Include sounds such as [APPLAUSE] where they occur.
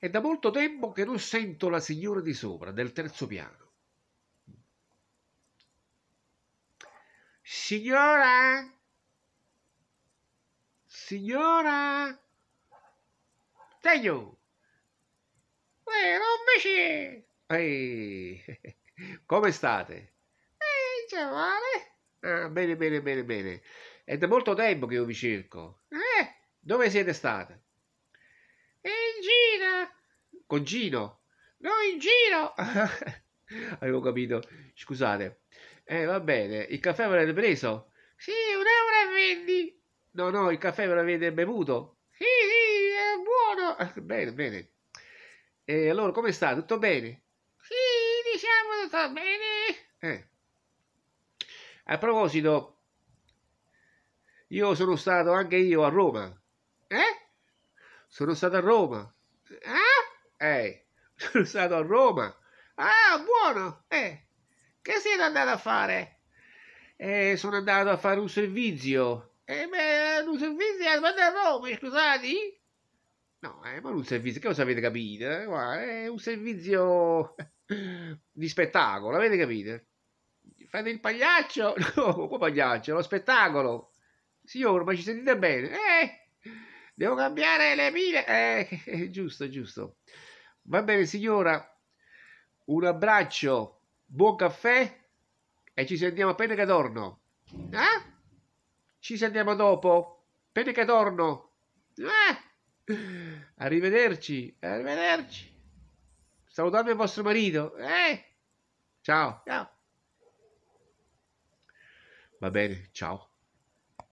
È da molto tempo che non sento la signora di sopra, del terzo piano. Signora? Signora? Tegno! Eh, non mi c'è! Ehi, [LAUGHS] come state? Ehi, giovane. Ah, bene, bene, bene, bene. È da molto tempo che io vi cerco. Eh, dove siete state? In giro con Gino. No, in giro! [LAUGHS] Avevo capito, scusate. Eh, va bene, il caffè me l'avete preso? Sì, un euro e venti. No, no, il caffè me l'avete bevuto? Sì, sì, è buono. [LAUGHS] bene, bene. E allora, come sta? Tutto bene? Sì, diciamo tutto bene. Eh. A proposito, io sono stato anche io a Roma. Eh? Sono stato a Roma. Ah, Ehi, [LAUGHS] sono stato a Roma. Ah, buono! Eh, che siete andato a fare? Eh, sono andato a fare un servizio. Eh, beh, un servizio a Roma, scusate? No, eh, ma non un servizio, che cosa avete capito? Eh, guarda, è un servizio [LAUGHS] di spettacolo, avete capito? Fate il pagliaccio? [LAUGHS] No, come pagliaccio, lo spettacolo. Signore, ma ci sentite bene? Eh, devo cambiare le mine? Eh, giusto, giusto. Va bene signora, un abbraccio, buon caffè e ci sentiamo appena che torno. Eh? Ci sentiamo dopo, appena che torno. Eh? Arrivederci, arrivederci. Salutate il vostro marito. Eh? Ciao. Ciao. Va bene, ciao.